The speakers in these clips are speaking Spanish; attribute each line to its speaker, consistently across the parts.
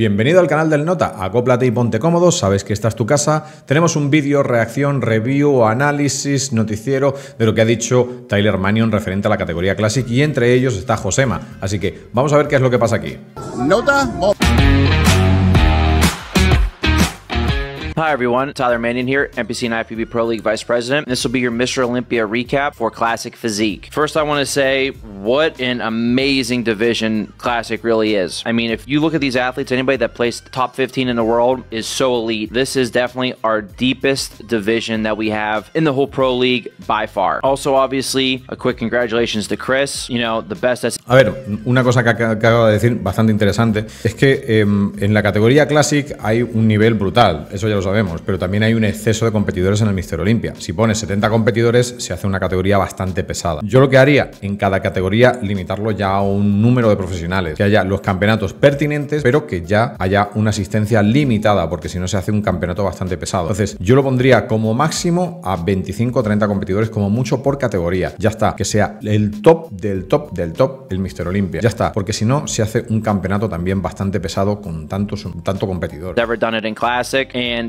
Speaker 1: Bienvenido al canal del Nota, acóplate y ponte cómodo, sabes que esta es tu casa. Tenemos un vídeo, reacción, review, análisis, noticiero de lo que ha dicho Tyler Mannion referente a la categoría Classic y entre ellos está Josema. Así que vamos a ver qué es lo que pasa aquí.
Speaker 2: Nota. Hi everyone, Tyler Mannion here, NPC and IPB Pro League Vice President. This will be your Mr. Olympia recap for Classic Physique. First, I want to say what an amazing division Classic really is. I mean, if you look at these athletes, anybody that placed top 15 in the world is so elite. This is definitely our deepest division that we have in the whole Pro League by far. Also, obviously, a quick congratulations to Chris. You know, the best that's... A
Speaker 1: ver, una cosa que, acabo de decir bastante interesante es que eh, en la categoría Classic hay un nivel brutal. Eso ya lo vemos, pero también hay un exceso de competidores en el Mister Olimpia. Si pones 70 competidores, se hace una categoría bastante pesada. Yo lo que haría en cada categoría, limitarlo ya a un número de profesionales, que haya los campeonatos pertinentes, pero que ya haya una asistencia limitada, porque si no se hace un campeonato bastante pesado. Entonces, yo lo pondría como máximo a 25 o 30 competidores, como mucho por categoría. Ya está, que sea el top del top del top el Mister Olimpia. Ya está, porque si no, se hace un campeonato también bastante pesado con tantos, tanto competidor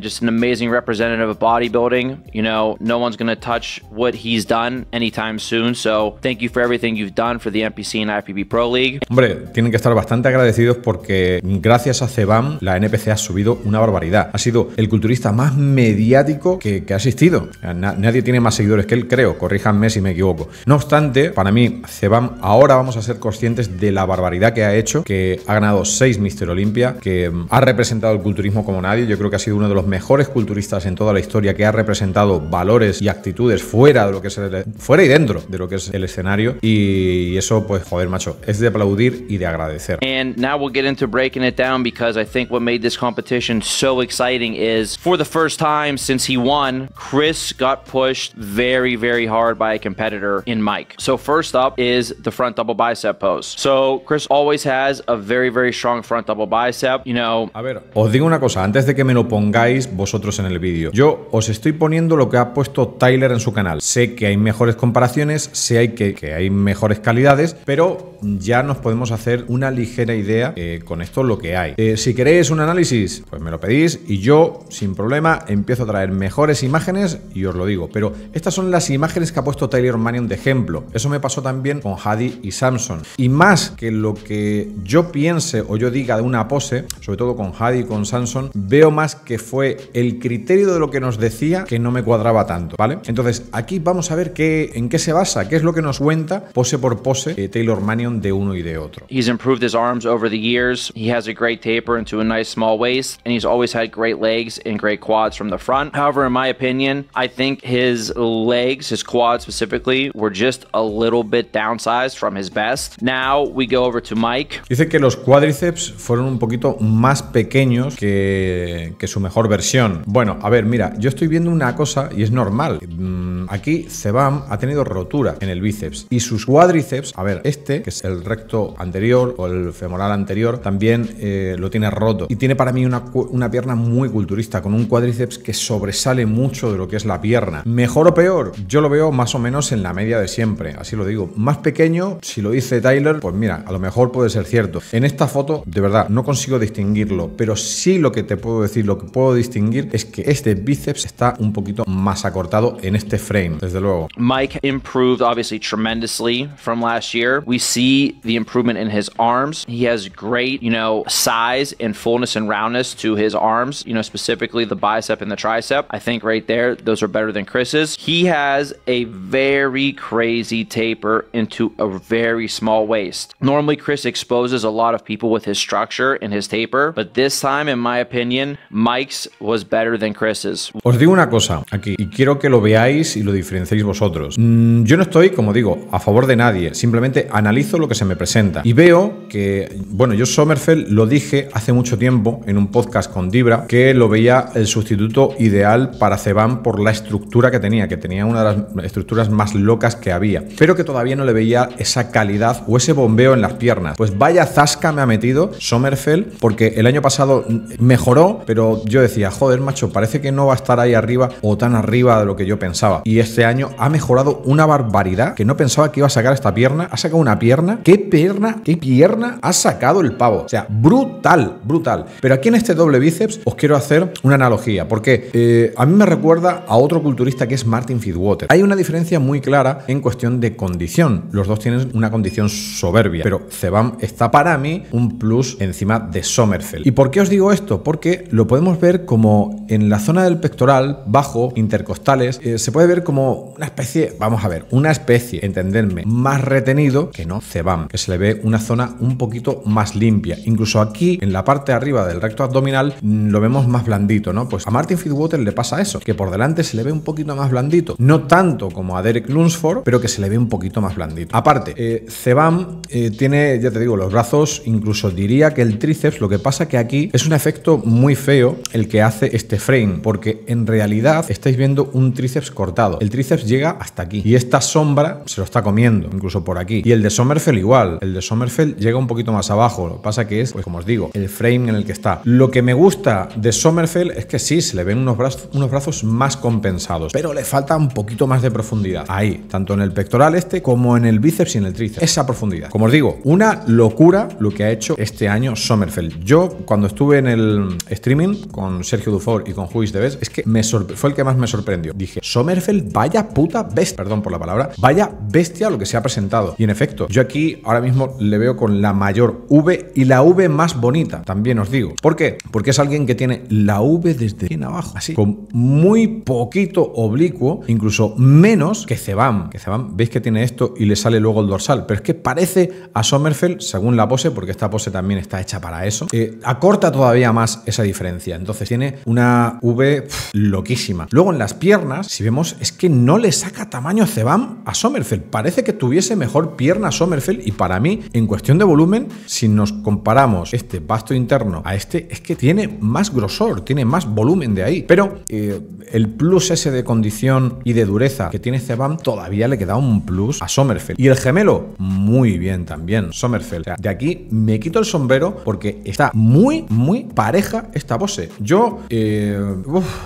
Speaker 2: just an amazing representative of bodybuilding. You know, no one's going touch what he's done anytime soon. So thank you for everything you've done for the NPC and IPB Pro League.
Speaker 1: Hombre, tienen que estar bastante agradecidos porque gracias a Cebam la NPC ha subido una barbaridad. Ha sido el culturista más mediático que, ha existido. nadie tiene más seguidores que él, creo. Corríjanme si me equivoco. No obstante, para mí, Cebam, ahora vamos a ser conscientes de la barbaridad que ha hecho, que ha ganado 6 Mister Olympia, que ha representado el culturismo como nadie. Yo creo que ha sido uno de los mejores culturistas en toda la historia, que ha representado valores y actitudes fuera de lo que es fuera y dentro de lo que es el escenario. Y eso, pues, joder, macho, es de aplaudir y de agradecer.
Speaker 2: And now we'll get into breaking it down because I think what made this competition so exciting is for the first time since he won, Chris got pushed very, very hard by a competitor in Mike. So first up is the front double bicep pose. So Chris always has a very, very strong front double bicep. You know. A ver,
Speaker 1: os digo una cosa antes de que me lo pongáis vosotros en el vídeo. Yo os estoy poniendo lo que ha puesto Tyler en su canal. Sé que hay mejores comparaciones, sé que, hay mejores calidades, pero ya nos podemos hacer una ligera idea eh, con esto lo que hay. Eh, si queréis un análisis, pues me lo pedís y yo sin problema empiezo a traer mejores imágenes y os lo digo. Pero estas son las imágenes que ha puesto Tyler Manion de ejemplo. Eso me pasó también con Hadi y Samson. Y más que lo que yo piense o yo diga de una pose, sobre todo con Hadi y con Samson, veo más que fue el criterio de lo que nos decía que no me cuadraba tanto, ¿vale? Entonces, aquí vamos a ver qué, en qué se basa, qué es lo que nos cuenta pose por pose
Speaker 2: eh, Taylor Mannion de uno y de otro. He's improved his arms over the years. He has a great taper into a nice small waist, and he's always had great legs and great quads from the front. However, in my opinion, I think his legs, his quads specifically, were just a little bit downsized from his best. Now we go over to Mike.
Speaker 1: Dice que los cuádriceps fueron un poquito más pequeños que su mejor versión bueno, a ver, mira, yo estoy viendo una cosa y es normal. Mm, aquí Cebam ha tenido rotura en el bíceps y sus cuádriceps, a ver, este, que es el recto anterior o el femoral anterior, también eh, lo tiene roto. Y tiene para mí una, una pierna muy culturista, con un cuádriceps que sobresale mucho de lo que es la pierna. ¿Mejor o peor? Yo lo veo más o menos en la media de siempre, así lo digo. Más pequeño, si lo dice Tyler, pues mira, a lo mejor puede ser cierto. En esta foto, de verdad, no consigo distinguirlo, pero sí lo que te puedo decir, lo que puedo distinguir distinguir es que este bíceps está un poquito más acortado en este frame, desde luego.
Speaker 2: Mike improved obviously tremendously from last year. We see the improvement in his arms. He has great, you know, size and fullness and roundness to his arms, you know, specifically the bicep and the tricep. I think right there, those are better than Chris's. He has a very crazy taper into a very small waist. Normally, Chris exposes a lot of people with his structure and his taper, but this time, in my opinion, Mike's Os
Speaker 1: digo una cosa aquí y quiero que lo veáis y lo diferenciéis vosotros. Mm, yo no estoy, como digo, a favor de nadie, simplemente analizo lo que se me presenta y veo que, bueno, yo Sommerfeld lo dije hace mucho tiempo en un podcast con Dibra que lo veía el sustituto ideal para Ceban por la estructura que tenía, que tenía una de las estructuras más locas que había, pero que todavía no le veía esa calidad o ese bombeo en las piernas. Pues vaya zasca me ha metido Sommerfeld porque el año pasado mejoró, pero yo decía, joder, macho, parece que no va a estar ahí arriba o tan arriba de lo que yo pensaba. Y este año ha mejorado una barbaridad que no pensaba que iba a sacar esta pierna. Ha sacado una pierna. ¿Qué pierna? ¿Qué pierna ha sacado el pavo? O sea, brutal, brutal. Pero aquí en este doble bíceps os quiero hacer una analogía, porque eh, a mí me recuerda a otro culturista que es Martin Fitwater. Hay una diferencia muy clara en cuestión de condición. Los dos tienen una condición soberbia, pero Cebam está para mí un plus encima de Sommerfeld. ¿Y por qué os digo esto? Porque lo podemos ver como en la zona del pectoral, bajo, intercostales, eh, se puede ver como una especie, vamos a ver, una especie, entenderme, más retenido que no cebam, que se le ve una zona un poquito más limpia. Incluso aquí, en la parte de arriba del recto abdominal, mm, lo vemos más blandito, ¿no? Pues a Martin Fitzwater le pasa eso, que por delante se le ve un poquito más blandito. No tanto como a Derek Lunsford, pero que se le ve un poquito más blandito. Aparte, eh, Cebam eh, tiene, ya te digo, los brazos, incluso diría que el tríceps, lo que pasa que aquí es un efecto muy feo el que hace este frame, porque en realidad estáis viendo un tríceps cortado. El tríceps llega hasta aquí y esta sombra se lo está comiendo, incluso por aquí. Y el de Sommerfeld igual, el de Sommerfeld llega un poquito más abajo. Lo que pasa que es, pues como os digo, el frame en el que está. Lo que me gusta de Sommerfeld es que sí, se le ven unos brazos, unos brazos más compensados, pero le falta un poquito más de profundidad. Ahí, tanto en el pectoral este como en el bíceps y en el tríceps. Esa profundidad. Como os digo, una locura lo que ha hecho este año Sommerfeld. Yo, cuando estuve en el streaming con Sergio Dufour y con Juis de vez es que me fue el que más me sorprendió. Dije, Sommerfeld, vaya puta bestia, perdón por la palabra, vaya bestia lo que se ha presentado. Y en efecto, yo aquí ahora mismo le veo con la mayor V y la V más bonita, también os digo. ¿Por qué? Porque es alguien que tiene la V desde bien abajo, así, con muy poquito oblicuo, incluso menos que Cebam. Que Cebam, veis que tiene esto y le sale luego el dorsal, pero es que parece a Sommerfeld, según la pose, porque esta pose también está hecha para eso, eh, acorta todavía más esa diferencia. Entonces tiene tiene una V loquísima. Luego en las piernas, si vemos, es que no le saca tamaño Cebam a Sommerfeld. Parece que tuviese mejor pierna Sommerfeld y para mí, en cuestión de volumen, si nos comparamos este vasto interno a este, es que tiene más grosor, tiene más volumen de ahí. Pero eh, el plus ese de condición y de dureza que tiene Cebam todavía le queda un plus a Sommerfeld. Y el gemelo, muy bien también, Sommerfeld. de aquí me quito el sombrero porque está muy, muy pareja esta pose. Yo eh,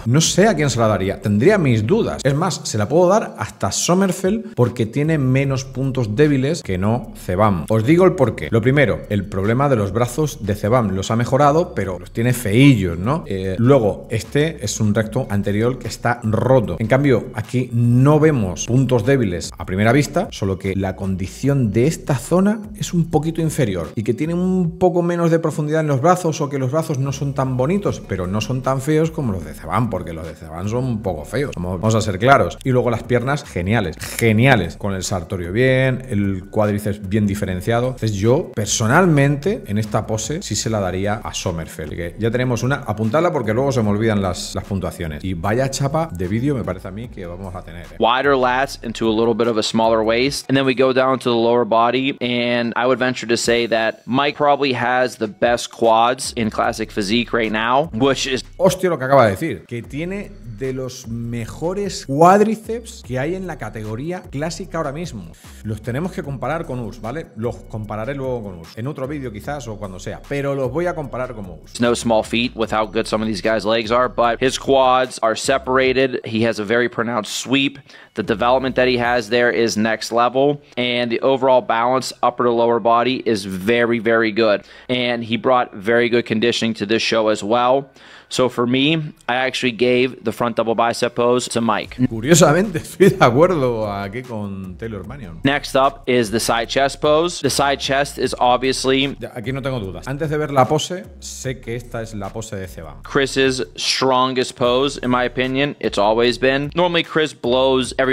Speaker 1: no sé a quién se la daría. Tendría mis dudas. Es más, se la puedo dar hasta Sommerfeld porque tiene menos puntos débiles que no Cebam. Os digo el porqué. Lo primero, el problema de los brazos de Cebam. Los ha mejorado, pero los tiene feillos, ¿no? Eh, luego, este es un recto anterior que está roto. En cambio, aquí no vemos puntos débiles a primera vista, solo que la condición de esta zona es un poquito inferior y que tiene un poco menos de profundidad en los brazos o que los brazos no son tan bonitos, pero no son tan feos como los de Ceban, porque los de Ceban son un poco feos, vamos a ser claros. Y luego las piernas, geniales, geniales, con el sartorio bien, el cuádriceps bien diferenciado. Entonces yo, personalmente, en esta pose sí se la daría a Sommerfeld, que ya tenemos una, apuntarla porque luego se me olvidan las, las puntuaciones. Y vaya chapa de vídeo me parece a mí que vamos a
Speaker 2: tener. Eh. Wider lats into a little bit of a smaller waist, and then we go down to the lower body, and I would venture to say that Mike probably has the best quads in classic physique right now, which is
Speaker 1: hostia lo que acaba de decir, que tiene de los mejores cuádriceps que hay en la categoría clásica ahora mismo. Los tenemos que comparar con Urs, ¿vale? Los compararé luego con Urs, en otro vídeo quizás o cuando sea, pero los voy a comparar con Urs.
Speaker 2: No small feet without good some these guys' legs his quads are separated. He has a very pronounced sweep. The development that he has there is next level, and the overall balance, upper to lower body, is very, very good. And he brought very good conditioning to this show as well. So for me, I actually gave the front double bicep pose to Mike.
Speaker 1: Curiosamente, estoy de acuerdo aquí con Taylor Manion.
Speaker 2: Next up is the side chest pose. The side chest is obviously. Aquí no tengo dudas.
Speaker 1: Antes de ver la pose, sé que esta es la pose de Ceban.
Speaker 2: Chris's strongest pose, in my opinion, it's always been. Normally, Chris blows. Every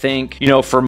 Speaker 2: think,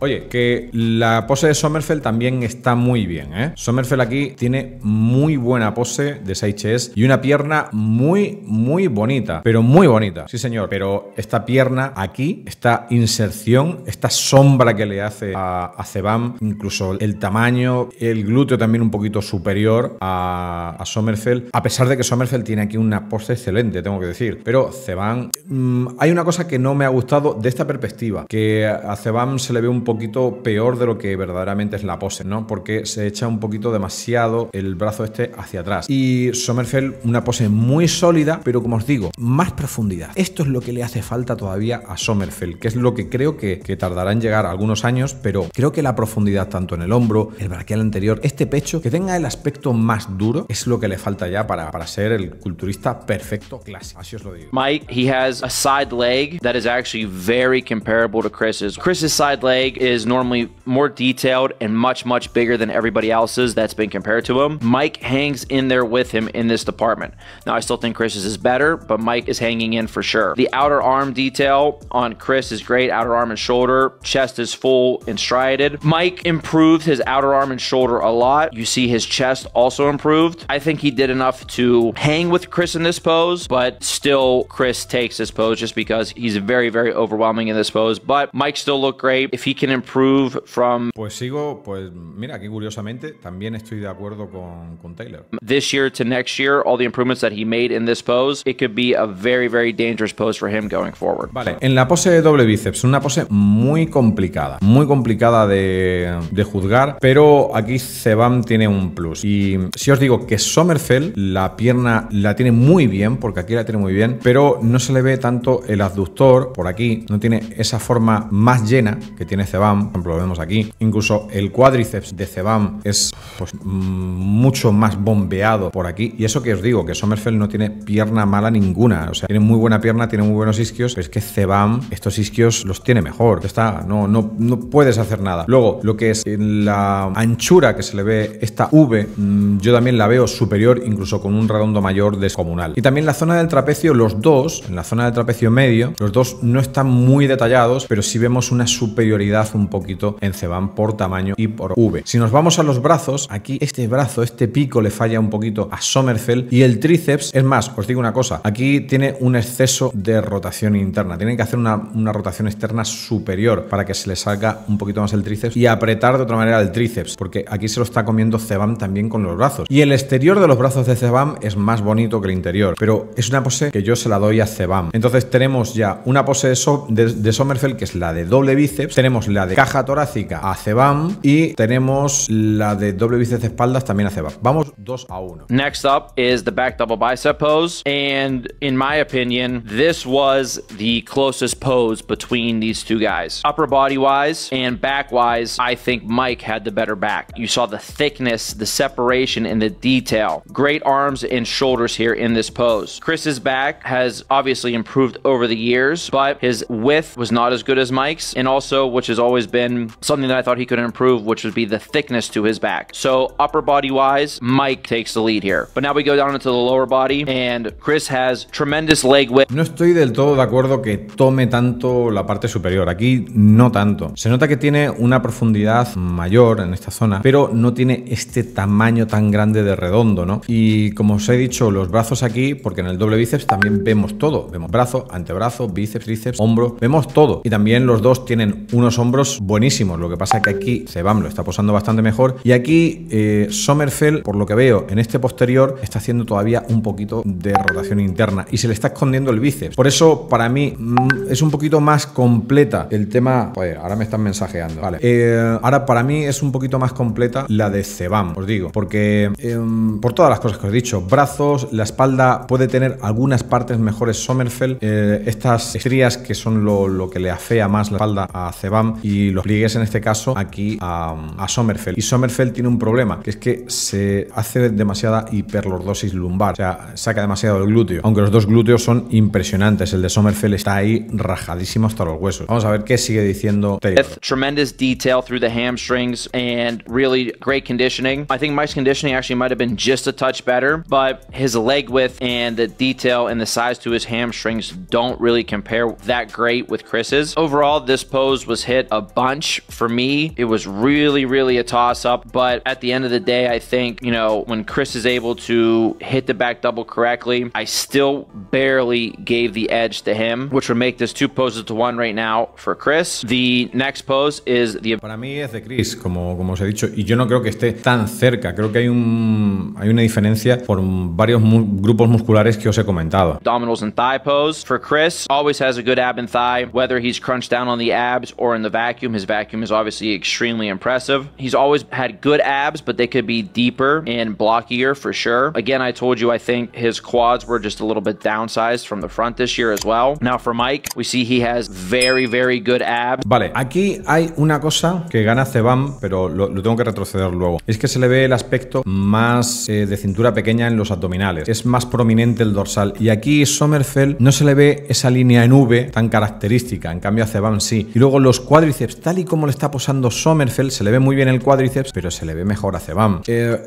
Speaker 2: Oye, que la
Speaker 1: pose de Sommerfeld también está muy bien, ¿eh? Sommerfeld aquí tiene muy buena pose de 6 y una pierna muy, muy bonita, pero muy bonita. Sí, señor, pero esta pierna aquí, esta inserción, esta sombra que le hace a, a Cebam, incluso el tamaño, el glúteo también un poquito superior a, Sommerfeld, a pesar de que Sommerfeld tiene aquí una pose excelente, tengo que decir. Pero Cebam, mm, hay una cosa que no me ha gustado de esta perspectiva, que a Cebam se le ve un poquito peor de lo que verdaderamente es la pose, ¿no? Porque se echa un poquito demasiado el brazo este hacia atrás. Y Sommerfeld, una pose muy sólida, pero como os digo, más profundidad. Esto es lo que le hace falta todavía a Sommerfeld, que es lo que creo que, tardará en llegar algunos años, pero creo que la profundidad tanto en el hombro, el braquial anterior, este pecho, que tenga el aspecto más duro, es lo que le falta ya para, para ser el culturista perfecto clásico. Así os lo digo.
Speaker 2: Mike, he has a side leg that is actually very comparable to Chris's. Chris's side leg is normally more detailed and much, much bigger than everybody else's that's been compared to him. Mike hangs in there with him in this department. Now, I still think Chris's is better, but Mike is hanging in for sure. The outer arm detail on Chris is great. Outer arm and shoulder. Chest is full and striated. Mike improved his outer arm and shoulder a lot. You see his chest also improved. I think he did enough to hang with Chris in this pose, but still Chris takes this pose just because he's very, very overwhelming in this pose. But Mike still looked great. If he can improve from. Pues
Speaker 1: sigo, pues mira, aquí curiosamente también estoy de acuerdo con, con Taylor.
Speaker 2: This year to next year, all the improvements that he made in this pose, it could be a very, very dangerous pose for him going forward. Vale,
Speaker 1: en la pose de doble bíceps, una pose muy complicada, muy complicada de, de juzgar, pero aquí Sebam tiene un plus. Y si os digo que Sommerfeld, la pierna la tiene muy bien, porque aquí la tiene muy bien, pero no se le ve tanto el adductor por aquí, no tiene esa forma más llena que tiene Cebam, por ejemplo, lo vemos aquí. Incluso el cuádriceps de Cebam es pues, mucho más bombeado por aquí. Y eso que os digo, que Sommerfeld no tiene pierna mala ninguna. O sea, tiene muy buena pierna, tiene muy buenos isquios, pero es que Cebam estos isquios los tiene mejor. Está, no, no, no puedes hacer nada. Luego, lo que es la anchura que se le ve esta V, mm, yo también la veo superior, incluso con un redondo mayor descomunal. Y también la zona del trapecio, los dos, en la zona del trapecio medio, los dos no están muy detallados, pero sí vemos una superioridad un poquito en cebam por tamaño y por V. Si nos vamos a los brazos, aquí este brazo, este pico le falla un poquito a Sommerfeld y el tríceps, es más, os digo una cosa, aquí tiene un exceso de rotación interna, tienen que hacer una, una rotación externa superior para que se le salga un poquito más el tríceps y apretar de otra manera el tríceps, porque aquí se lo está comiendo Cebam también con los brazos. Y el exterior de los brazos de Cebam es más bonito que el interior, pero es una pose que yo se la doy a Cebam. Entonces tenemos ya una pose pose de, so de, de, Sommerfeld, que es la de doble bíceps, tenemos la de caja torácica a CEBAM y tenemos la de doble bíceps de espaldas también a CEBAM. Vamos
Speaker 2: 2 a 1. Next up is the back double bicep pose. And in my opinion, this was the closest pose between these two guys. Upper body wise and back wise, I think Mike had the better back. You saw the thickness, the separation, and the detail. Great arms and shoulders here in this pose. Chris's back has obviously improved over the years, but but his width was not as good as Mike's. And also, which has always been something that I thought he could improve, which would be the thickness to his back. So upper body wise, Mike takes the lead here. But now we go down into the lower body and Chris has tremendous leg width. No estoy del todo de acuerdo que
Speaker 1: tome tanto la parte superior. Aquí no tanto. Se nota que tiene una profundidad mayor en esta zona, pero no tiene este tamaño tan grande de redondo, ¿no? Y como os he dicho, los brazos aquí, porque en el doble bíceps también vemos todo. Vemos brazo, antebrazo, bíceps, bíceps, hombros, vemos todo. Y también los dos tienen unos hombros buenísimos, lo que pasa que aquí Sebam lo está posando bastante mejor y aquí eh, Sommerfeld, por lo que veo en este posterior, está haciendo todavía un poquito de rotación interna y se le está escondiendo el bíceps. Por eso para mí mm, es un poquito más completa el tema... ahora me están mensajeando. Vale. Eh, ahora para mí es un poquito más completa la de Sebam, os digo, porque em, por todas las cosas que os he dicho, brazos, la espalda puede tener algunas partes mejores Sommerfeld, eh, estas estrías que son lo, que le afea más la espalda a Cebam, y los pliegues en este caso aquí a, Sommerfeld. Y Sommerfeld tiene un problema, que es que se hace demasiada hiperlordosis lumbar, o sea, saca demasiado el glúteo, aunque los dos glúteos son impresionantes. El de Sommerfeld está ahí rajadísimo hasta los huesos. Vamos a ver qué sigue diciendo
Speaker 2: Tremendous detail through the hamstrings and really great conditioning. I think Mike's conditioning actually might have been just a touch better, but his leg width and the detail and the size to his hamstrings don't really compare with that great with Chris's. Overall, this pose was hit a bunch for me. It was really, really a toss up. But at the end of the day, I think, you know, when Chris is able to hit the back double correctly, I still barely gave the edge to him, which would make this two poses to one right now for Chris. The next pose is the. Para mí es de Chris,
Speaker 1: como, como os he dicho, y yo no creo que esté tan cerca. Creo que hay, un, hay una diferencia por varios mu grupos musculares que os he comentado.
Speaker 2: Abdominals and thigh pose for Chris always has a a good ab and thigh, whether he's crunched down on the abs or in the vacuum. His vacuum is obviously extremely impressive. He's always had good abs, but they could be deeper and blockier for sure. Again, I told you, I think his quads were just a little bit downsized from the front this year as well. Now for Mike, we see he has very, very good abs. Vale, aquí
Speaker 1: hay una cosa que gana Ceban, pero lo, lo, tengo que retroceder luego. Es que se le ve el aspecto más eh, de cintura pequeña en los abdominales. Es más prominente el dorsal. Y aquí Sommerfeld no se le ve esa línea en V tan característica, en cambio a Ceban sí. Y luego los cuádriceps, tal y como le está posando Sommerfeld, se le ve muy bien el cuádriceps, pero se le ve mejor a Ceban. Eh,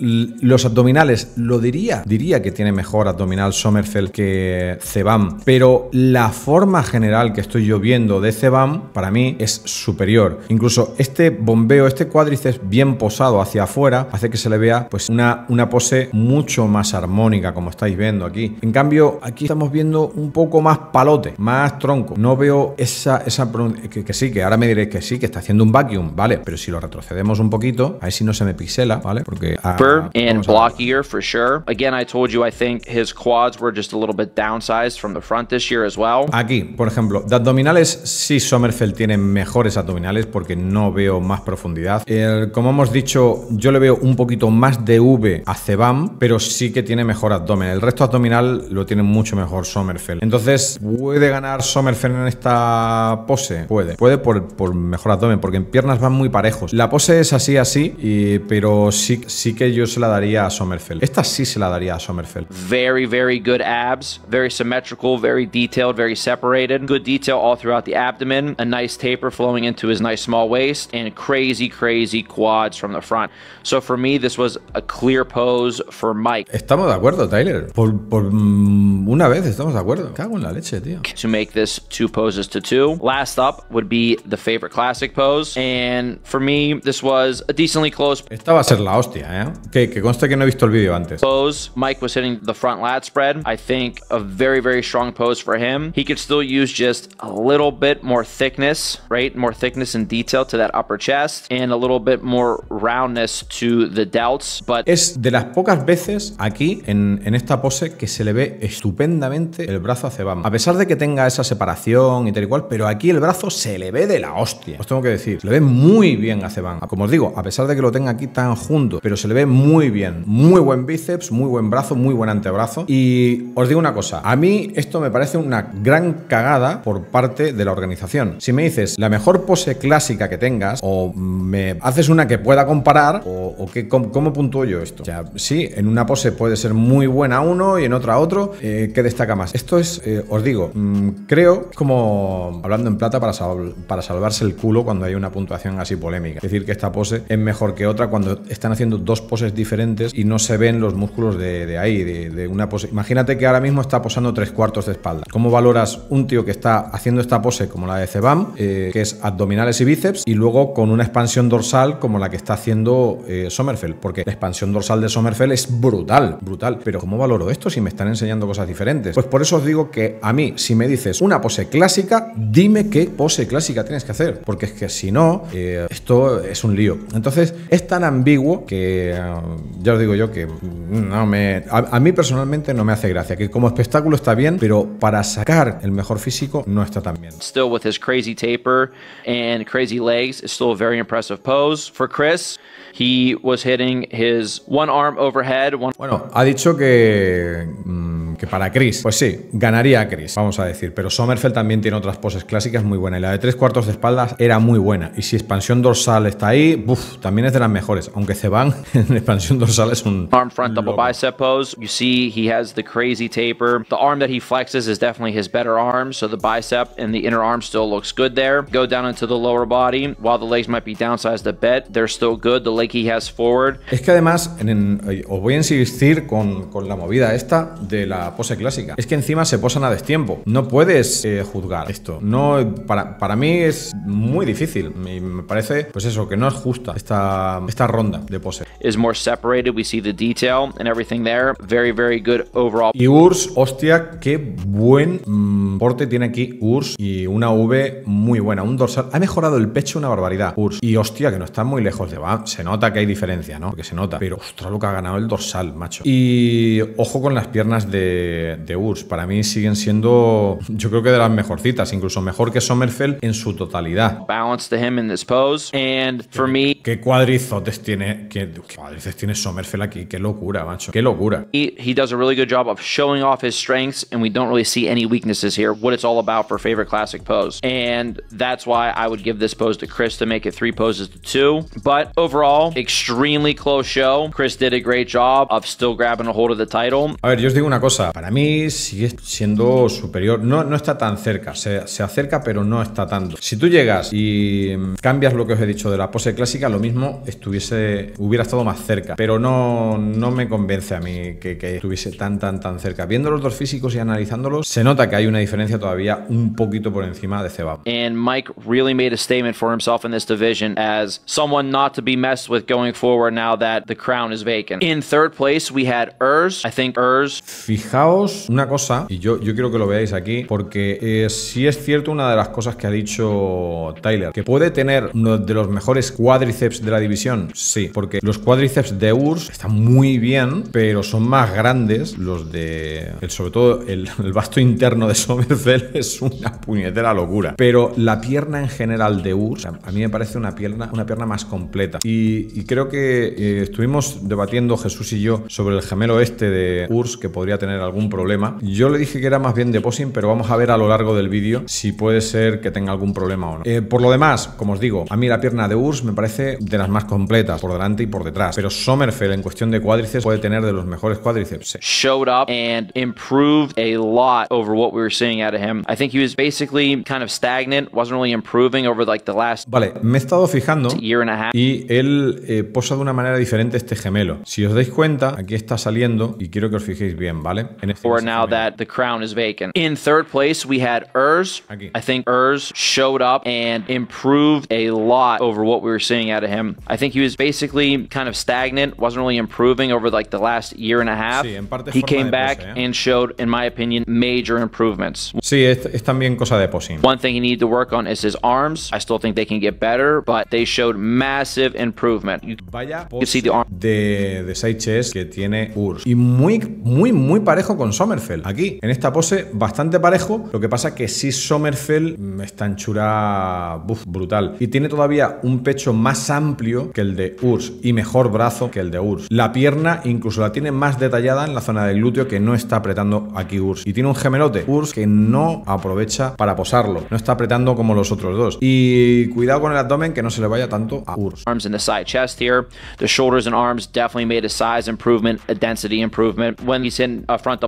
Speaker 1: los abdominales, lo diría, diría que tiene mejor abdominal Sommerfeld que Cebam. pero la forma general que estoy yo viendo de Cebam para mí es superior. Incluso este bombeo, este cuádriceps bien posado hacia afuera, hace que se le vea pues una, una pose mucho más armónica, como estáis viendo aquí. En cambio, aquí estamos viendo un poco más palote, más tronco. No veo esa, esa que, sí, que ahora me diréis que sí, que está haciendo un vacuum, ¿vale? Pero si lo retrocedemos un poquito, ahí ver si no se me pixela, ¿vale? Porque... Ah, Aquí, por ejemplo, de abdominales sí Sommerfeld tiene mejores abdominales porque no veo más profundidad. El, como hemos dicho, yo le veo un poquito más de V a Cebam, pero sí que tiene mejor abdomen. El resto abdominal lo tiene mucho mejor Sommerfeld. Entonces, puede ganar Sommerfeld en esta pose? Puede, puede por, por, mejor abdomen, porque en piernas van muy parejos. La pose es así, así, y, pero sí, sí que yo se la daría a Sommerfeld. Esta sí se la daría a Sommerfeld.
Speaker 2: Very, very good abs, very symmetrical, very detailed, very separated. Good detail all throughout the abdomen, a nice taper flowing into his nice small waist, and crazy, crazy quads from the front. So for me, this was a clear pose for Mike. Estamos de acuerdo,
Speaker 1: Tyler. Por, por mm, una vez estamos de acuerdo. Cago en la leche, tío.
Speaker 2: To make this this two poses to two. Last up would be the favorite classic pose. And for me, this was a decently close.
Speaker 1: Esta va a ser la hostia, ¿eh? Que, que consta que no he visto el vídeo antes.
Speaker 2: Pose. Mike was hitting the front lat spread. I think a very, very strong pose for him. He could still use just a little bit more thickness, right? More thickness and detail to that upper chest and a little bit more roundness to the delts. But es de las
Speaker 1: pocas veces aquí en, en esta pose que se le ve estupendamente el brazo hacia abajo. A pesar de que tenga esa separación y tal y cual, pero aquí el brazo se le ve de la hostia. Os tengo que decir, se le ve muy bien a Ceban. Como os digo, a pesar de que lo tenga aquí tan junto, pero se le ve muy bien. Muy buen bíceps, muy buen brazo, muy buen antebrazo. Y os digo una cosa, a mí esto me parece una gran cagada por parte de la organización. Si me dices la mejor pose clásica que tengas, o me haces una que pueda comparar, o, que, cómo, puntúo yo esto. O sea, sí, en una pose puede ser muy buena uno y en otra otro, eh, ¿qué destaca más? Esto es, eh, os digo, mm, creo es como hablando en plata para, para salvarse el culo cuando hay una puntuación así polémica. Es decir, que esta pose es mejor que otra cuando están haciendo dos poses diferentes y no se ven los músculos de, ahí, de, una pose. Imagínate que ahora mismo está posando tres cuartos de espalda. ¿Cómo valoras un tío que está haciendo esta pose como la de Cebam, eh, que es abdominales y bíceps, y luego con una expansión dorsal como la que está haciendo eh, Sommerfeld? Porque la expansión dorsal de Sommerfeld es brutal, brutal. Pero ¿cómo valoro esto si me están enseñando cosas diferentes? Pues por eso os digo que a mí, si me dices una pose clásica, dime qué pose clásica tienes que hacer, porque es que si no, eh, esto es un lío. Entonces, es tan ambiguo que eh, ya os digo yo que no me. A, mí personalmente no me hace gracia, que como espectáculo está bien, pero para sacar el mejor físico no está tan bien.
Speaker 2: Still with his crazy taper and crazy legs, it's still a very impressive pose for Chris. He was hitting his one arm overhead, one bueno,
Speaker 1: ha dicho que, mm, que para Chris, pues sí, ganaría a Chris, vamos a decir, pero Sommerfeld también tiene otras poses clásicas muy buenas y la de tres cuartos de espaldas era muy buena. Y si expansión dorsal está ahí, uf, también es de las mejores, aunque Ceban van en expansión dorsal es un. Arm front double
Speaker 2: bicep pose. You see, he has the crazy taper. The arm that he flexes is definitely his better arm, so the bicep and the inner arm still looks good there. Go down into the lower body. While the legs might be downsized a bit, they're still good. The legs Es
Speaker 1: que además, eh, os voy a insistir con, la movida esta de la pose clásica. Es que encima se posan a destiempo. No puedes eh, juzgar esto. No, para, para, mí es muy difícil. Me, parece, pues eso, que no es justa esta, esta ronda de pose.
Speaker 2: Is more detail everything Very, good overall. Y
Speaker 1: Urs, hostia, qué buen mm, porte tiene aquí Urs y una V muy buena. Un dorsal. Ha mejorado el pecho una barbaridad. Urs. Y hostia, que no está muy lejos de Van. Se nota que hay diferencia, ¿no? Porque se nota. Pero, ostras, lo que ha ganado el dorsal, macho. Y ojo con las piernas de, de Urs. Para mí siguen siendo, yo creo que de las mejorcitas, incluso mejor que Sommerfeld en su totalidad.
Speaker 2: Balance to him in this pose. And for me. ¿Qué cuadrizotes
Speaker 1: tiene? ¿Qué, qué cuadrizotes tiene Sommerfeld aquí? Qué locura, macho. Qué locura.
Speaker 2: He, he does a really good job of showing off his strengths, and we don't really see any weaknesses here. What it's all about for favorite classic pose. And that's why I would give this pose to Chris to make it three poses to two. But overall, Extremely close show. Chris did a great job of still grabbing a hold of the title. A ver,
Speaker 1: yo os digo una cosa. Para mí sigue siendo superior. No, no está tan cerca. Se, acerca, pero no está tanto. Si tú llegas y mm, cambias lo que os he dicho de la pose clásica, lo mismo estuviese, hubiera estado más cerca. Pero no, no me convence a mí que, estuviese tan, tan, tan cerca. Viendo los dos físicos y analizándolos, se nota que hay una diferencia todavía un poquito por encima de
Speaker 2: Cebab. And Mike really made a statement for himself in this division as someone not to be messed with with forward
Speaker 1: Fijaos una cosa, y yo, yo quiero que lo veáis aquí, porque eh, si es cierto una de las cosas que ha dicho Tyler, que puede tener uno de los mejores cuádriceps de la división. Sí, porque los cuádriceps de Urs están muy bien, pero son más grandes los de. sobre todo el, vasto interno de Sommerfeld es una puñetera locura. Pero la pierna en general de Urs, a mí me parece una pierna, una pierna más completa. Y y, creo que eh, estuvimos debatiendo Jesús y yo sobre el gemelo este de Urs que podría tener algún problema. Yo le dije que era más bien de posing, pero vamos a ver a lo largo del vídeo si puede ser que tenga algún problema o no. Eh, por lo demás, como os digo, a mí la pierna de Urs me parece de las más completas, por delante y por detrás. Pero Sommerfeld en cuestión de cuádriceps puede tener de los mejores cuádriceps.
Speaker 2: Showed I think he was basically kind of stagnant, wasn't really improving over like the last Vale,
Speaker 1: me he estado fijando y él eh, posa de una manera diferente este gemelo. Si os dais cuenta, aquí está saliendo y quiero que os fijéis bien,
Speaker 2: ¿vale? En este now that the crown is vacant. In third place we had Urs. I think Urs showed up and improved a lot over what we were seeing out of him. I think he was basically kind of stagnant, wasn't really improving over like the last year and a half. Sí, en parte he came back ¿eh? and showed, in my opinion, major improvements.
Speaker 1: Sí, es, es también cosa de posing.
Speaker 2: One thing he needed to work on is his arms. I still think they can get better, but they showed massive improvement Vaya
Speaker 1: de, de Seychelles que tiene Urs. Y muy, muy, muy parejo con Sommerfeld. Aquí, en esta pose, bastante parejo. Lo que pasa que sí Sommerfeld mm, está anchura buf, brutal. Y tiene todavía un pecho más amplio que el de Urs y mejor brazo que el de Urs. La pierna incluso la tiene más detallada en la zona del glúteo que no está apretando aquí Urs. Y tiene un gemelote, Urs, que no aprovecha para posarlo. No está apretando como los otros dos. Y cuidado con el abdomen que no se le vaya tanto a Urs.
Speaker 2: Arms side. The shoulders arms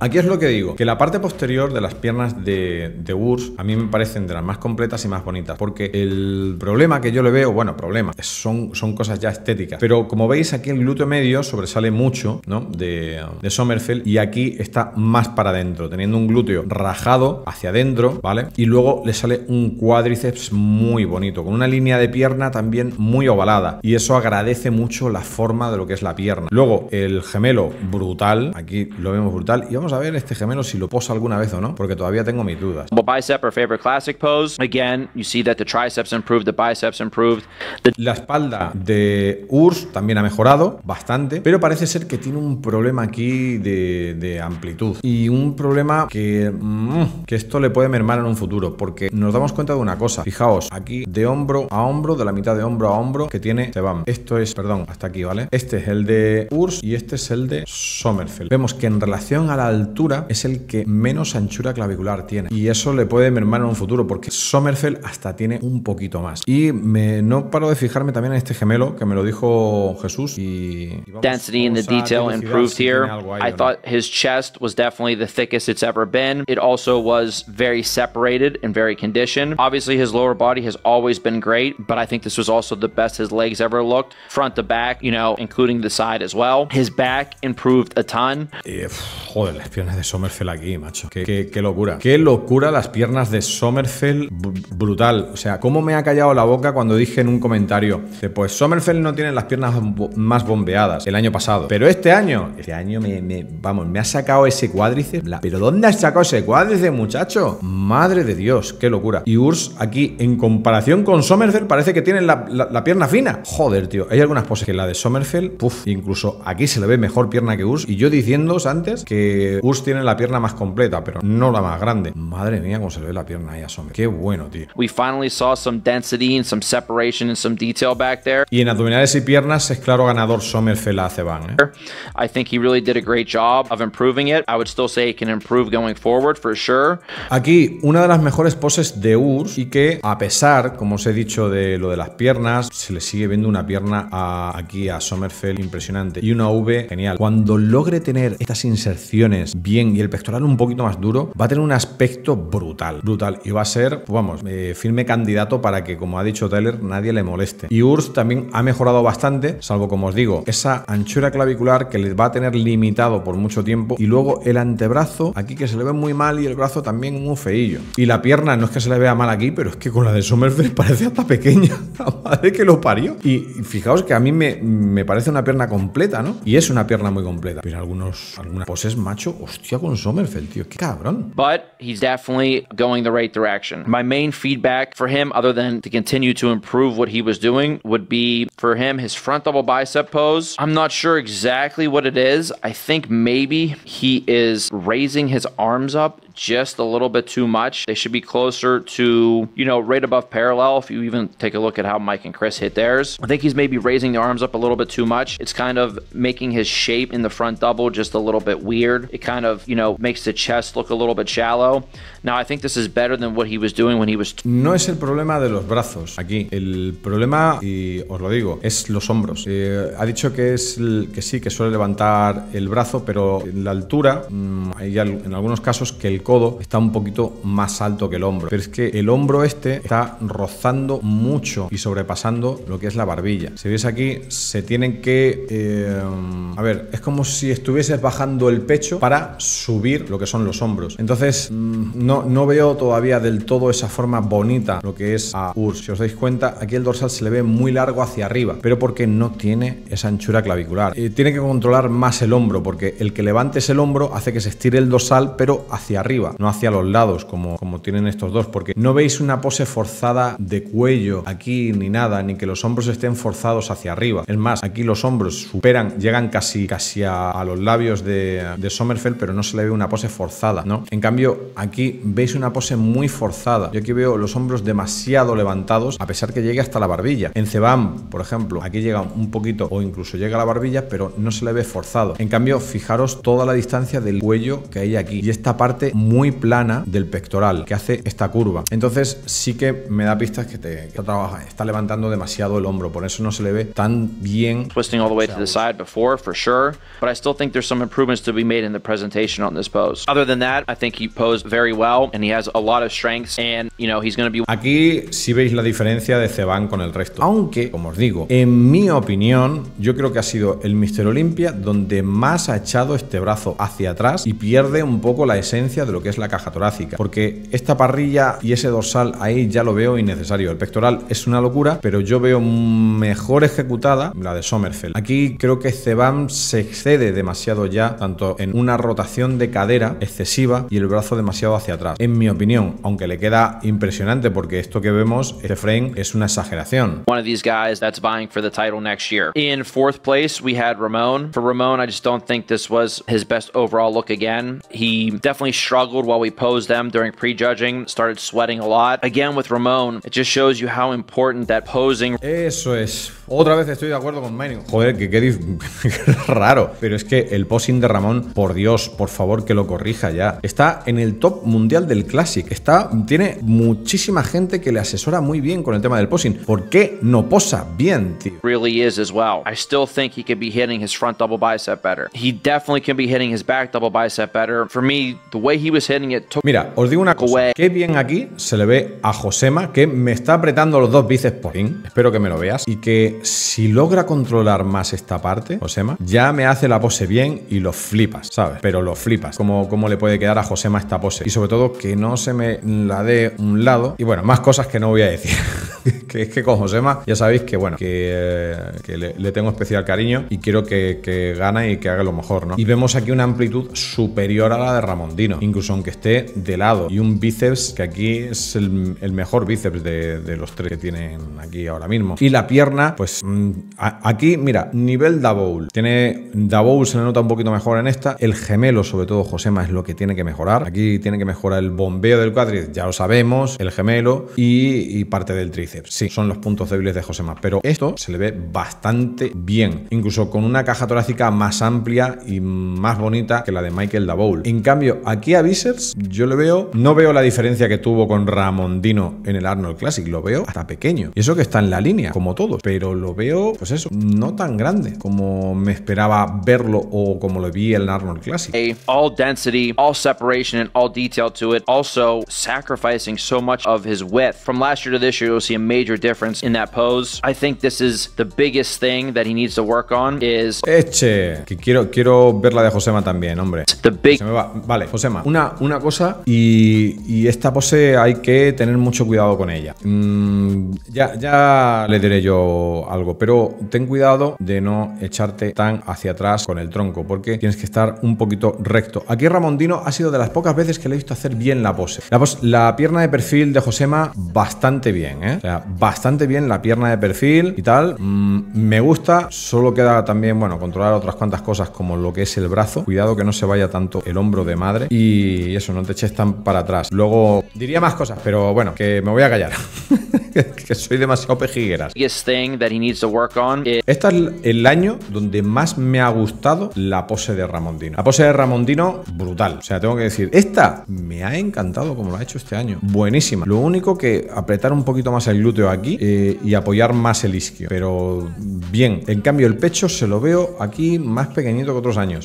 Speaker 2: Aquí es lo
Speaker 1: que digo, que la parte posterior de las piernas de, de a mí me parecen de las más completas y más bonitas, porque el problema que yo le veo, bueno, problema, son, son cosas ya estéticas, pero como veis aquí el glúteo medio sobresale mucho, ¿no? De, de Sommerfeld y aquí está más para adentro, teniendo un glúteo rajado hacia adentro, ¿vale? Y luego le sale un cuádriceps muy bonito, con una línea de pierna también muy ovalada y eso haga agradece mucho la forma de lo que es la pierna. Luego, el gemelo brutal, aquí lo vemos brutal, y vamos a ver este gemelo si lo posa alguna vez o no, porque todavía tengo mis dudas.
Speaker 2: La espalda
Speaker 1: de Urs también ha mejorado bastante, pero parece ser que tiene un problema aquí de, amplitud y un problema mm, que, esto le puede mermar en un futuro, porque nos damos cuenta de una cosa. Fijaos, aquí de hombro a hombro, de la mitad de hombro a hombro que tiene Sebam. Este esto es, perdón, hasta aquí, ¿vale? Este es el de Urs y este es el de Sommerfeld. Vemos que en relación a la altura es el que menos anchura clavicular tiene. Y eso le puede mermar en un futuro porque Sommerfeld hasta tiene un poquito más. Y me, no paro de fijarme también en este gemelo que me lo dijo Jesús. Y, y Density in the detail improved here. I thought
Speaker 2: his chest was definitely the thickest it's ever been. It also was very separated and very conditioned. Obviously, his lower body has always been great, but I think this was also the best his legs ever looked front to back, you know, including the side as well. His back improved a ton. Eh, joder, las
Speaker 1: piernas de Sommerfeld aquí, macho. Qué, locura. Qué locura las piernas de Sommerfeld. brutal. O sea, cómo me ha callado la boca cuando dije en un comentario, pues Sommerfeld no tiene las piernas más bombeadas el año pasado. Pero este año, este año me, vamos, me ha sacado ese cuádriceps. Pero ¿dónde has sacado ese cuádriceps, muchacho? Madre de Dios, qué locura. Y Urs aquí, en comparación con Sommerfeld, parece que tiene la, la pierna fina. Joder, tío. Hay algunas poses que la de Sommerfeld, puff, incluso aquí se le ve mejor pierna que Urs. Y yo diciéndoos antes que Urs tiene la pierna más completa, pero no la más grande. Madre mía, cómo se le ve la pierna ahí a Sommerfeld. Qué bueno, tío.
Speaker 2: Y en abdominales y piernas es claro ganador Sommerfeld a Ceban. ¿eh? I think he really did a great job of improving it. I would still say he can improve going forward for sure.
Speaker 1: Aquí una de las mejores poses de Urs y que a pesar, como os he dicho de lo de las piernas, se le sigue viendo una pierna aquí a Sommerfeld impresionante y una V genial. Cuando logre tener estas inserciones bien y el pectoral un poquito más duro, va a tener un aspecto brutal, brutal y va a ser, vamos, eh, firme candidato para que, como ha dicho taylor nadie le moleste. Y urs también ha mejorado bastante, salvo como os digo, esa anchura clavicular que les va a tener limitado por mucho tiempo y luego el antebrazo aquí que se le ve muy mal y el brazo también muy feillo. Y la pierna no es que se le vea mal aquí, pero es que con la de Sommerfeld parece hasta pequeña. La madre que lo parió. Y, y Fijaos que a mí me, parece una pierna completa, ¿no? Y es una pierna muy completa. Pero algunos, algunas poses, macho, hostia con Sommerfeld, tío, qué cabrón.
Speaker 2: But he's definitely going the right direction. My main feedback for him, other than to continue to improve what he was doing, would be for him his front double bicep pose. I'm not sure exactly what it is. I think maybe he is raising his arms up just a little bit too much. They should be closer to, you know, right above parallel. If you even take a look at how Mike and Chris hit theirs, I think he's maybe raising the arms up a little bit too much. It's kind of making his shape in the front double just a little bit weird. It kind of, you know, makes the chest look a little bit shallow. Now, I think this is better than what he was doing when he was. No
Speaker 1: es el problema de los brazos aquí. El problema, y os lo digo, es los hombros. Eh, ha dicho que, es que sí, que suele levantar el brazo, pero la altura, mm, en algunos casos que el codo está un poquito más alto que el hombro. Pero es que el hombro este está rozando mucho y sobrepasando lo que es la barbilla. Si veis aquí, se tienen que... Eh, a ver, es como si estuvieses bajando el pecho para subir lo que son los hombros. Entonces, mm, no, no veo todavía del todo esa forma bonita lo que es a Urs. Si os dais cuenta, aquí el dorsal se le ve muy largo hacia arriba, pero porque no tiene esa anchura clavicular. Eh, tiene que controlar más el hombro, porque el que levantes el hombro hace que se estire el dorsal, pero hacia arriba no hacia los lados como, como tienen estos dos, porque no veis una pose forzada de cuello aquí ni nada, ni que los hombros estén forzados hacia arriba. Es más, aquí los hombros superan, llegan casi, casi a, los labios de, de Sommerfeld, pero no se le ve una pose forzada, ¿no? En cambio, aquí veis una pose muy forzada. Yo aquí veo los hombros demasiado levantados, a pesar que llegue hasta la barbilla. En Cebam, por ejemplo, aquí llega un poquito o incluso llega a la barbilla, pero no se le ve forzado. En cambio, fijaros toda la distancia del cuello que hay aquí. Y esta parte muy plana del pectoral, que hace esta curva. Entonces sí que me da pistas que te está, trabaja, está levantando demasiado el hombro, por eso no se le ve tan bien. Aquí sí veis la diferencia de Cebán con el resto, aunque, como os digo, en mi opinión, yo creo que ha sido el Mr. Olympia donde más ha echado este brazo hacia atrás y pierde un poco la esencia lo que es la caja torácica, porque esta parrilla y ese dorsal ahí ya lo veo innecesario. El pectoral es una locura, pero yo veo mejor ejecutada la de Sommerfeld. Aquí creo que Cebam se excede demasiado ya, tanto en una rotación de cadera excesiva y el brazo demasiado hacia atrás. En mi opinión, aunque le queda impresionante porque esto que vemos, este frame es una exageración.
Speaker 2: One of these guys that's buying for the title next year. In fourth place, we had Ramon. For Ramon, I just don't think this was his best overall look again. He definitely while we posed them during prejudging, started sweating a lot. Again with Ramon, it just shows you how important that posing. Eso es. Otra vez estoy de acuerdo con
Speaker 1: Joder, que qué raro. Pero es que el posing de Ramón, por Dios, por favor que lo corrija ya. Está en el top mundial del Classic. Está, tiene muchísima gente que le asesora muy bien con el tema del posing. ¿Por qué no posa bien, tío?
Speaker 2: Really is as well. I still think he could be hitting his front double bicep better. He definitely can be hitting his back double bicep better. For me, the way he Mira,
Speaker 1: os digo una cosa. Qué bien aquí se le ve a Josema que me está apretando los dos bíceps por fin. Espero que me lo veas. Y que si logra controlar más esta parte, Josema, ya me hace la pose bien y lo flipas, ¿sabes? Pero lo flipas. Cómo, cómo le puede quedar a Josema esta pose. Y sobre todo que no se me la dé un lado. Y bueno, más cosas que no voy a decir. que es que con Josema ya sabéis que, bueno, que, eh, le, tengo especial cariño y quiero que, que gane y que haga lo mejor, ¿no? Y vemos aquí una amplitud superior a la de Ramondino, incluso aunque esté de lado. Y un bíceps que aquí es el, mejor bíceps de, los tres que tienen aquí ahora mismo. Y la pierna, pues mm, aquí, mira, nivel Daboul. Tiene Daboul se le nota un poquito mejor en esta. El gemelo, sobre todo Josema, es lo que tiene que mejorar. Aquí tiene que mejorar el bombeo del cuádriceps, ya lo sabemos, el gemelo y parte del tríceps. Sí, son los puntos débiles de José Más. Pero esto se le ve bastante bien, incluso con una caja torácica más amplia y más bonita que la de Michael Daboul. En cambio, aquí a Biceps yo le veo, no veo la diferencia que tuvo con Ramondino en el Arnold Classic, lo veo hasta pequeño. Y eso que está en la línea, como todo, pero lo veo, pues eso, no tan grande como me esperaba verlo o como lo vi en el Arnold
Speaker 2: Classic. All density, all separation and all detail to it. Also sacrificing so much of his width. From last year to this year, you'll see a major difference in pose. I think this is the biggest thing that he needs to work on
Speaker 1: Eche, que quiero ver la de Josema también, hombre. Vale, Josema, una cosa y, esta pose hay que tener mucho cuidado con ella. Mm, ya le diré yo algo, pero ten cuidado de no echarte tan hacia atrás con el tronco porque tienes que estar un poquito recto. Aquí Ramondino ha sido de las pocas veces que le he visto hacer bien la pose. La, pierna de perfil de Josema bastante bien, ¿eh? bastante bien la pierna de perfil y tal. Mm, me gusta, solo queda también, bueno, controlar otras cuantas cosas como lo que es el brazo. Cuidado que no se vaya tanto el hombro de madre y eso, no te eches tan para atrás. Luego
Speaker 2: diría más cosas,
Speaker 1: pero bueno, que me voy a callar. que soy demasiado pejigueras.
Speaker 2: Este es el
Speaker 1: año donde más me ha gustado la pose de Ramondino. La pose de Ramondino, brutal. O sea, tengo que decir, esta me ha encantado como lo ha hecho este año. Buenísima. Lo único que apretar un poquito más el glúteo aquí eh, y apoyar más el isquio, pero bien. En cambio, el pecho se lo veo aquí más pequeñito que otros años.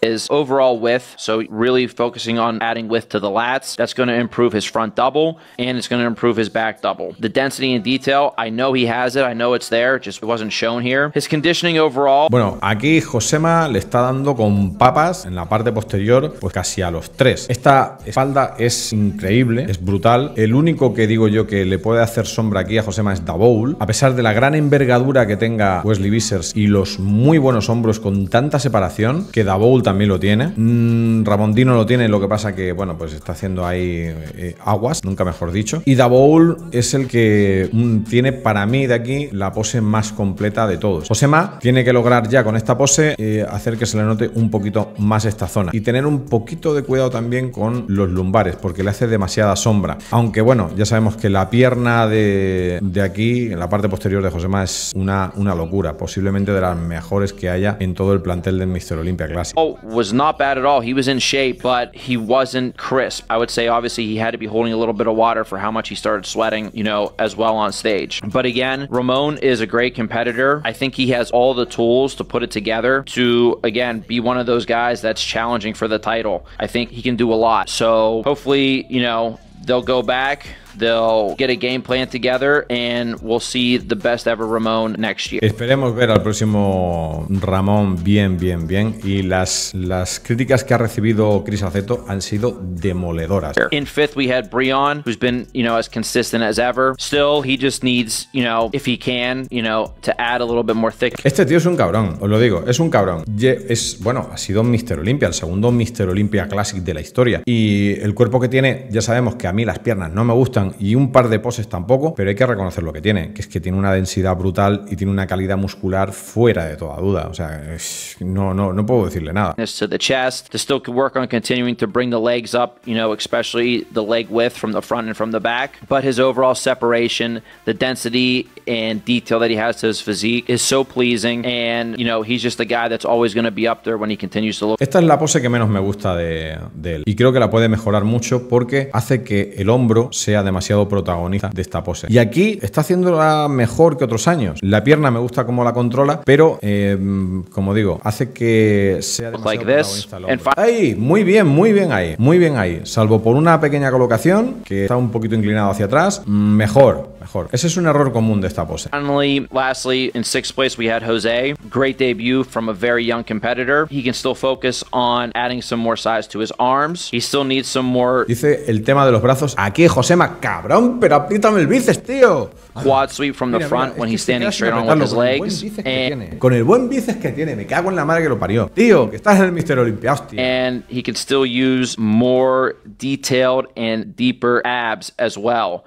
Speaker 2: I know it's there, just wasn't shown here. overall. Bueno,
Speaker 1: aquí Josema le está dando con papas en la parte posterior, pues casi a los tres. Esta espalda es increíble, es brutal. El único que digo yo que le puede hacer sombra aquí a Josema es Bowl, a pesar de la gran envergadura que tenga Wesley Vissers y los muy buenos hombros con tanta separación, que bowl también lo tiene. Mm, Ramondino lo tiene, lo que pasa que, bueno, pues está haciendo ahí eh, aguas, nunca mejor dicho. Y bowl es el que mm, tiene para mí de aquí la pose más completa de todos. Josema tiene que lograr ya con esta pose eh, hacer que se le note un poquito más esta zona y tener un poquito de cuidado también con los lumbares porque le hace demasiada sombra. Aunque bueno, ya sabemos que la pierna de aquí aquí, en la parte posterior de Josema, es una, una locura, posiblemente de las mejores que haya en todo el plantel del Mr. Olympia Classic.
Speaker 2: Oh, was not bad at all. He was in shape, but he wasn't crisp. I would say obviously he had to be holding a little bit of water for how much he started sweating, you know, as well on stage. But again, Ramon is a great competitor. I think he has all the tools to put it together to again be one of those guys that's challenging for the title. I think he can do a lot. So hopefully, you know, they'll go back They'll get a game plan together and we'll see the best ever Ramon next year.
Speaker 1: Esperemos ver al próximo Ramón bien, bien, bien. Y las, las críticas que ha recibido Chris Aceto han sido demoledoras. In
Speaker 2: fifth, we had Breon, who's been, you know, as consistent as ever. Still, he just needs, you know, if he can, you know, to add a little bit more thick.
Speaker 1: Este tío es un cabrón, os lo digo, es un cabrón. es, bueno, ha sido Mr. Olympia, el segundo Mr. Olympia Classic de la historia. Y el cuerpo que tiene, ya sabemos que a mí las piernas no me gustan gustan y un par de poses tampoco, pero hay que reconocer lo que tiene, que es que tiene una densidad brutal y tiene una calidad muscular fuera de toda duda. O sea, es, no, no, no puedo decirle nada.
Speaker 2: To the chest, to still work on continuing to bring the legs up, you know, especially the leg width from the front and from the back. But his overall separation, the density and detail that he has to his physique is so pleasing, and you know, he's just a guy that's always going to be up there when he continues to look.
Speaker 1: Esta es la pose que menos me gusta de, de él y creo que la puede mejorar mucho porque hace que el hombro sea de demasiado protagonista de esta pose. Y aquí está haciéndola mejor que otros años. La pierna me gusta como la controla, pero eh, como digo, hace que sea demasiado muy bien, muy bien ahí, muy bien ahí. Salvo por una pequeña colocación que está un poquito inclinado hacia atrás, mm, mejor, mejor. Ese es un error común de esta pose.
Speaker 2: Finally, lastly, in sixth place we had Jose. Great debut from a very young competitor. He can still focus on adding some more size to his arms. He still needs some more.
Speaker 1: Dice el tema de los brazos. Aquí mac cabrón, pero apriétame el bíceps, tío con el buen bíceps que tiene, me cago en la madre que lo parió. Tío, que estás en el Mister Olympia,
Speaker 2: hostia. as well,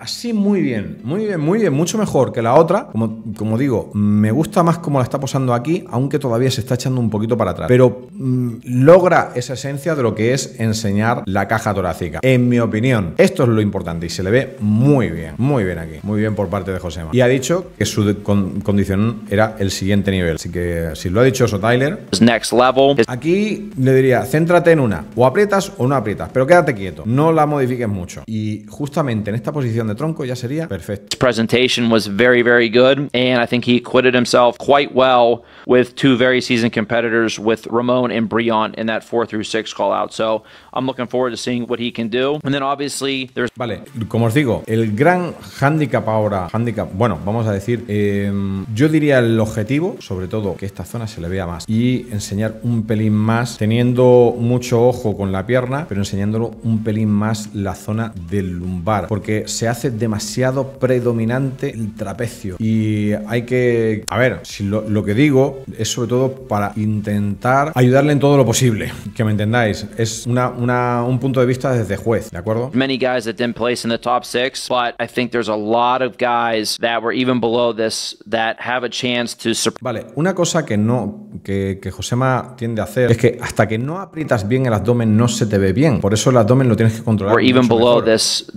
Speaker 1: así muy bien, muy bien, muy bien, mucho mejor que la otra. Como, digo, me gusta más como la está posando aquí, aunque todavía se está echando un poquito para atrás, pero mm, logra esa esencia de lo que es enseñar la caja torácica. En mi opinión, esto es lo importante y se le ve muy muy bien, muy bien aquí, muy bien por parte de Josema. Y ha dicho que su con condición era el siguiente nivel. Así que si lo ha dicho eso Tyler, next level. aquí le diría, céntrate en una, o aprietas o no aprietas, pero quédate quieto, no la modifiques mucho. Y justamente en esta posición de tronco ya sería perfecto.
Speaker 2: presentation was very, very good, and I think he acquitted himself quite well with two very seasoned competitors with Ramon and Brion in that 4 through six call out. So I'm looking forward to seeing what he can do. And then obviously there's... Vale,
Speaker 1: como os digo, el el gran hándicap ahora, hándicap, bueno, vamos a decir, em, yo diría el objetivo, sobre todo que esta zona se le vea más y enseñar un pelín más, teniendo mucho ojo con la pierna, pero enseñándolo un pelín más la zona del lumbar, porque se hace demasiado predominante el trapecio y hay que, a ver, si lo, que digo es sobre todo para intentar ayudarle en todo lo posible, que me entendáis, es un punto de vista desde juez, ¿de acuerdo?
Speaker 2: Many guys place in the top but I think there's a lot of guys that were even below this that have a chance to Vale,
Speaker 1: una cosa que no que, Josema tiende a hacer es que hasta que no aprietas bien el abdomen no se te ve bien. Por eso el abdomen lo tienes que controlar.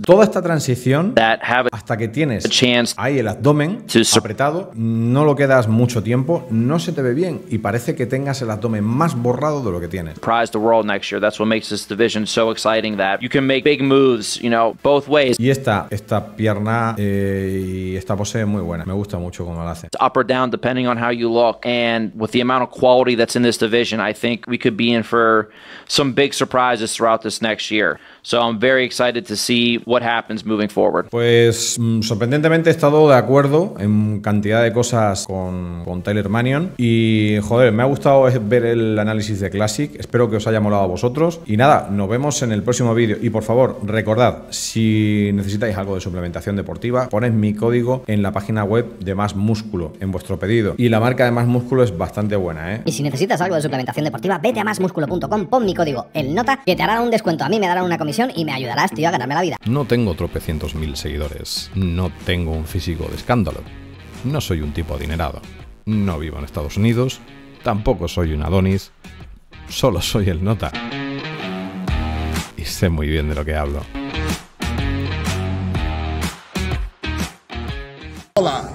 Speaker 1: Toda esta transición
Speaker 2: hasta que tienes chance ahí el abdomen apretado,
Speaker 1: no lo quedas mucho tiempo, no se te ve bien y parece que tengas el abdomen más borrado de lo que tienes.
Speaker 2: Y esta esta
Speaker 1: pierna eh, y esta pose es muy buena. Me gusta mucho cómo la hace.
Speaker 2: Up or down, depending on how you look. And with the amount of quality that's in this division, I think we could be in for some big surprises throughout this next year. So I'm very excited to see what happens moving forward.
Speaker 1: Pues mm, sorprendentemente he estado de acuerdo en cantidad de cosas con, con Tyler Mannion. Y joder, me ha gustado ver el análisis de Classic. Espero que os haya molado a vosotros. Y nada, nos vemos en el próximo vídeo. Y por favor, recordad, si necesitáis algo de suplementación deportiva, pones mi código en la página web de Más Músculo en vuestro pedido. Y la marca de Más Músculo es bastante buena, ¿eh?
Speaker 2: Y si necesitas algo de suplementación deportiva, vete a músculo.com pon mi código, el nota, que te hará un descuento. A mí me darán una comisión y me ayudarás, tío, a ganarme la vida.
Speaker 1: No tengo tropecientos mil seguidores. No tengo un físico de escándalo. No soy un tipo adinerado. No vivo en Estados Unidos. Tampoco soy un Adonis. Solo soy el nota. Y sé muy bien de lo que hablo. Olá.